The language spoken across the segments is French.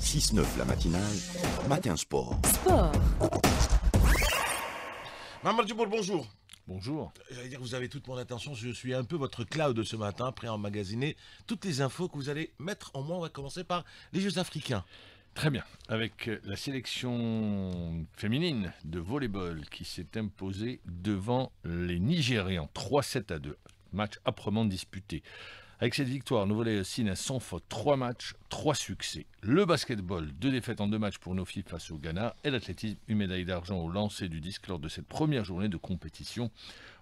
6-9 la matinale, matin sport. Sport. Maman bonjour. Bonjour. dire, vous avez toute mon attention. Je suis un peu votre cloud ce matin, prêt à emmagasiner toutes les infos que vous allez mettre en moi. On va commencer par les Jeux africains. Très bien. Avec euh, la sélection féminine de volleyball qui s'est imposée devant les Nigérians 3-7 à 2. Match âprement disputé. Avec cette victoire, Nouvelle voilà à sans faute 3 matchs, 3 succès. Le basketball, deux défaites en deux matchs pour nos filles face au Ghana. Et l'athlétisme, une médaille d'argent au lancer du disque lors de cette première journée de compétition.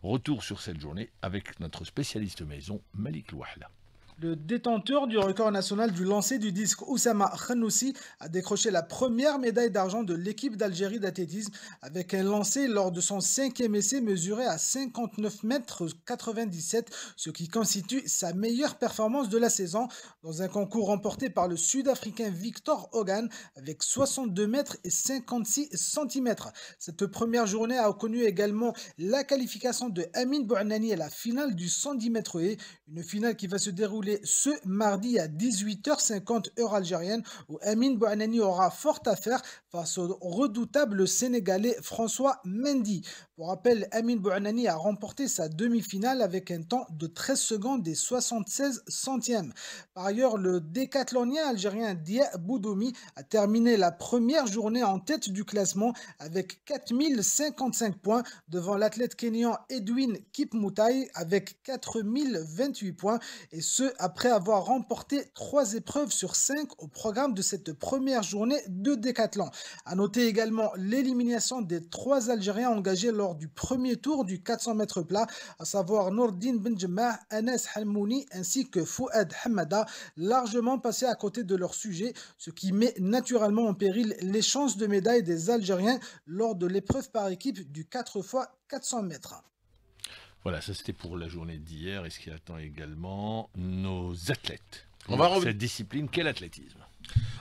Retour sur cette journée avec notre spécialiste maison, Malik Louahla. Le détenteur du record national du lancer du disque Oussama Khanoussi a décroché la première médaille d'argent de l'équipe d'Algérie d'athlétisme avec un lancer lors de son cinquième essai mesuré à 59 mètres 97, ce qui constitue sa meilleure performance de la saison dans un concours remporté par le Sud-Africain Victor Hogan avec 62 mètres et 56 cm. Cette première journée a connu également la qualification de Amin Bouanani à la finale du 110 mètres et une finale qui va se dérouler ce mardi à 18h50 heure algérienne où Amin Bouanani aura fort à faire face au redoutable Sénégalais François Mendy. Pour rappel, Amin Bouanani a remporté sa demi-finale avec un temps de 13 secondes et 76 centièmes. Par ailleurs, le décathlonien algérien Dia Boudoumi a terminé la première journée en tête du classement avec 4055 points devant l'athlète kényan Edwin Kipmutai avec 4028 points et ce après avoir remporté trois épreuves sur 5 au programme de cette première journée de décathlon. À noter également l'élimination des trois Algériens engagés lors du premier tour du 400 mètres plat, à savoir Nourdine Benjema, Anas Halmouni ainsi que Fouad Hamada, largement passés à côté de leur sujet, ce qui met naturellement en péril les chances de médaille des Algériens lors de l'épreuve par équipe du 4 x 400 mètres. Voilà, ça c'était pour la journée d'hier et ce qui attend également nos athlètes. On va cette discipline quel athlétisme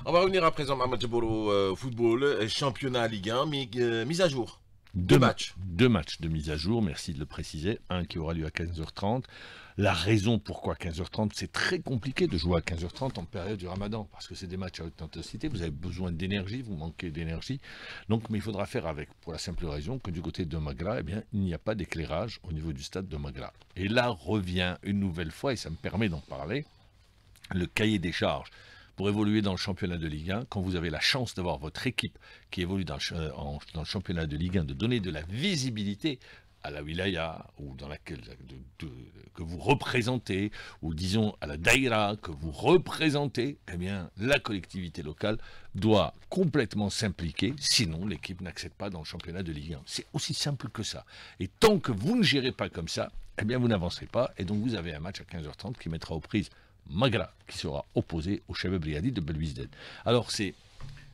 On va revenir à présent à euh, Football, championnat Ligue 1, mis, euh, mise à jour. Deux, matchs. deux matchs de mise à jour, merci de le préciser. Un qui aura lieu à 15h30. La raison pourquoi 15h30, c'est très compliqué de jouer à 15h30 en période du ramadan, parce que c'est des matchs à haute intensité, vous avez besoin d'énergie, vous manquez d'énergie. Donc, mais il faudra faire avec, pour la simple raison que du côté de Magra, eh bien, il n'y a pas d'éclairage au niveau du stade de Magra. Et là revient une nouvelle fois, et ça me permet d'en parler, le cahier des charges pour évoluer dans le championnat de Ligue 1, quand vous avez la chance d'avoir votre équipe qui évolue dans le, euh, dans le championnat de Ligue 1, de donner de la visibilité à la wilaya ou dans laquelle que vous représentez, ou disons à la daïra que vous représentez, eh bien la collectivité locale doit complètement s'impliquer, sinon l'équipe n'accède pas dans le championnat de Ligue 1. C'est aussi simple que ça. Et tant que vous ne gérez pas comme ça, eh bien vous n'avancerez pas, et donc vous avez un match à 15h30 qui mettra aux prises Magra, qui sera opposé au chef brigadier de Belwisden. Alors, c'est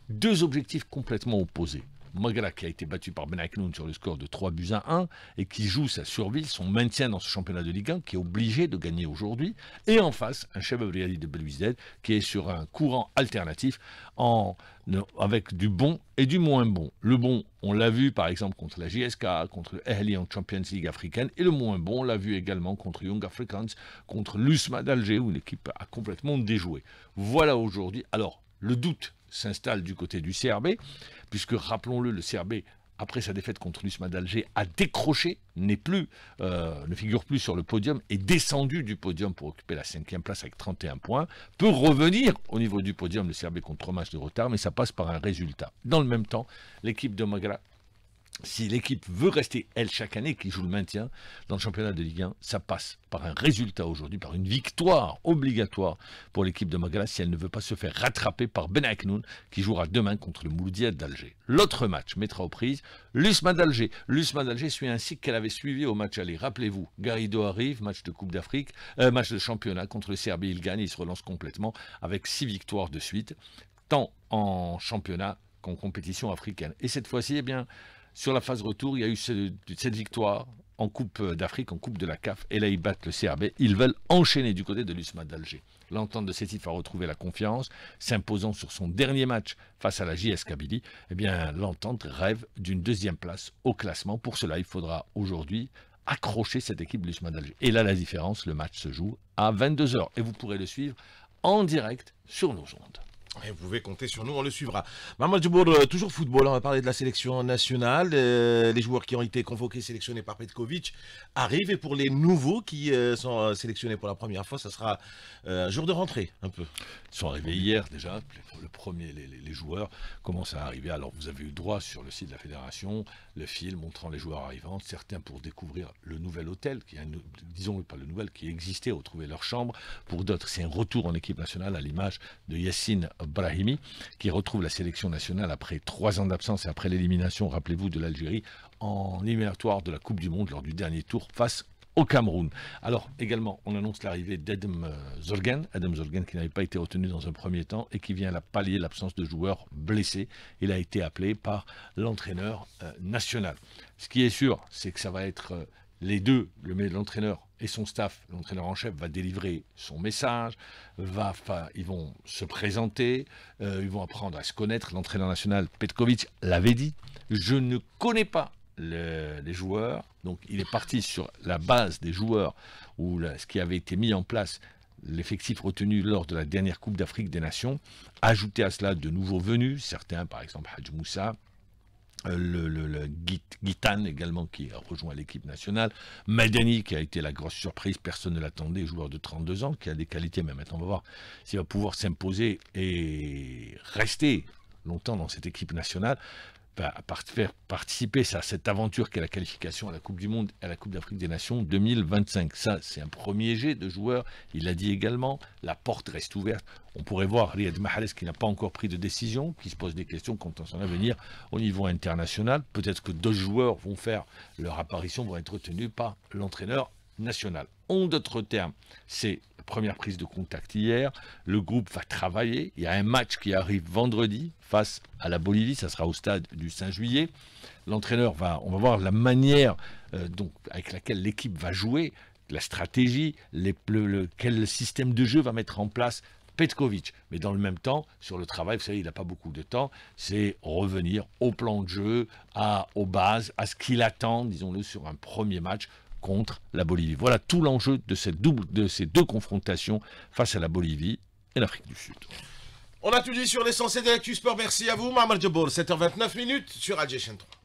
deux objectifs complètement opposés. Mogala qui a été battu par Benaknoun sur le score de 3 buts à 1 et qui joue sa survie, son maintien dans ce championnat de Ligue 1 qui est obligé de gagner aujourd'hui. Et en face, un chef real de Belouizdad qui est sur un courant alternatif en, euh, avec du bon et du moins bon. Le bon, on l'a vu par exemple contre la JSK, contre le en Champions League africaine, et le moins bon, on l'a vu également contre Young Africans, contre l'USMA d'Alger, où l'équipe a complètement déjoué. Voilà aujourd'hui. Alors, le doute s'installe du côté du CRB, puisque rappelons-le, le CRB après sa défaite contre l'USMA d'Alger, a décroché, n'est plus, euh, ne figure plus sur le podium, est descendu du podium pour occuper la cinquième place avec 31 points, peut revenir au niveau du podium, le CRB contre match de retard, mais ça passe par un résultat. Dans le même temps, l'équipe de Magra si l'équipe veut rester, elle, chaque année, qui joue le maintien dans le championnat de Ligue 1, ça passe par un résultat aujourd'hui, par une victoire obligatoire pour l'équipe de Magala si elle ne veut pas se faire rattraper par Ben Aknoun, qui jouera demain contre le Mouloudia d'Alger. L'autre match mettra aux prises l'USMA d'Alger. L'USMA d'Alger suit ainsi qu'elle avait suivi au match aller. Rappelez-vous, Garrido arrive, match de Coupe d'Afrique, euh, match de championnat contre le Serbie, il gagne, il se relance complètement avec six victoires de suite, tant en championnat qu'en compétition africaine. Et cette fois-ci, eh bien, sur la phase retour, il y a eu cette victoire en Coupe d'Afrique, en Coupe de la CAF, et là ils battent le CRB. Ils veulent enchaîner du côté de l'USMA d'Alger. L'entente de Sétif a retrouvé la confiance, s'imposant sur son dernier match face à la JS Kabylie. Eh bien, l'entente rêve d'une deuxième place au classement. Pour cela, il faudra aujourd'hui accrocher cette équipe de l'USMA d'Alger. Et là, la différence, le match se joue à 22h. Et vous pourrez le suivre en direct sur nos ondes vous pouvez compter sur nous, on le suivra. Maman Dubourg, euh, toujours football, hein, on va parler de la sélection nationale. Euh, les joueurs qui ont été convoqués, sélectionnés par Petkovic arrivent. Et pour les nouveaux qui euh, sont sélectionnés pour la première fois, ça sera un jour de rentrée, un peu. Ils sont arrivés hier déjà. Le premier, les, les, joueurs commencent à arriver. Alors vous avez eu droit sur le site de la fédération, le film montrant les joueurs arrivants, certains pour découvrir le nouvel hôtel, qui disons pas le nouvel, qui existait, retrouver leur chambre. Pour d'autres, c'est un retour en équipe nationale à l'image de Yacine Brahimi, qui retrouve la sélection nationale après trois ans d'absence et après l'élimination, rappelez-vous, de l'Algérie en éliminatoire de la Coupe du Monde lors du dernier tour face au Cameroun. Alors également, on annonce l'arrivée d'Adam euh, Zorgen, Adam qui n'avait pas été retenu dans un premier temps et qui vient la pallier l'absence de joueurs blessés. Il a été appelé par l'entraîneur euh, national. Ce qui est sûr, c'est que ça va être euh, les deux, l'entraîneur et son staff, l'entraîneur en chef, va délivrer son message, va, ils vont se présenter, euh, ils vont apprendre à se connaître. L'entraîneur national Petkovic l'avait dit, je ne connais pas les joueurs, donc il est parti sur la base des joueurs ou ce qui avait été mis en place, l'effectif retenu lors de la dernière Coupe d'Afrique des Nations. Ajouter à cela de nouveaux venus, certains par exemple Hadj Moussa, euh, le, le, également qui a rejoint l'équipe nationale, maldani qui a été la grosse surprise, personne ne l'attendait, joueur de 32 ans qui a des qualités, mais maintenant on va voir s'il va pouvoir s'imposer et rester longtemps dans cette équipe nationale à faire participer à cette aventure qu'est la qualification à la Coupe du Monde, et à la Coupe d'Afrique des Nations 2025. Ça, c'est un premier jet de joueurs. Il l'a dit également, la porte reste ouverte. On pourrait voir Riyad Mahrez qui n'a pas encore pris de décision, qui se pose des questions quant à son avenir au niveau international. Peut-être que deux joueurs vont faire leur apparition, vont être tenus par l'entraîneur national. En d'autres termes, c'est première prise de contact hier. Le groupe va travailler. Il y a un match qui arrive vendredi face à la Bolivie. Ça sera au stade du 5 juillet. L'entraîneur va, on va voir la manière euh, donc, avec laquelle l'équipe va jouer, la stratégie, quel système de jeu va mettre en place Petkovic. Mais dans le même temps, sur le travail, vous savez, il n'a pas beaucoup de temps, c'est revenir au plan de jeu, à, aux bases, à ce qu'il attend, disons-le, sur un premier match contre la Bolivie. Voilà tout l'enjeu de, cette double, de ces deux confrontations face à la Bolivie et l'Afrique du Sud. On a tout dit sur l'essentiel de l'actu sport. Merci à vous, Mamar Ball. 7h29 minutes sur Alger 3.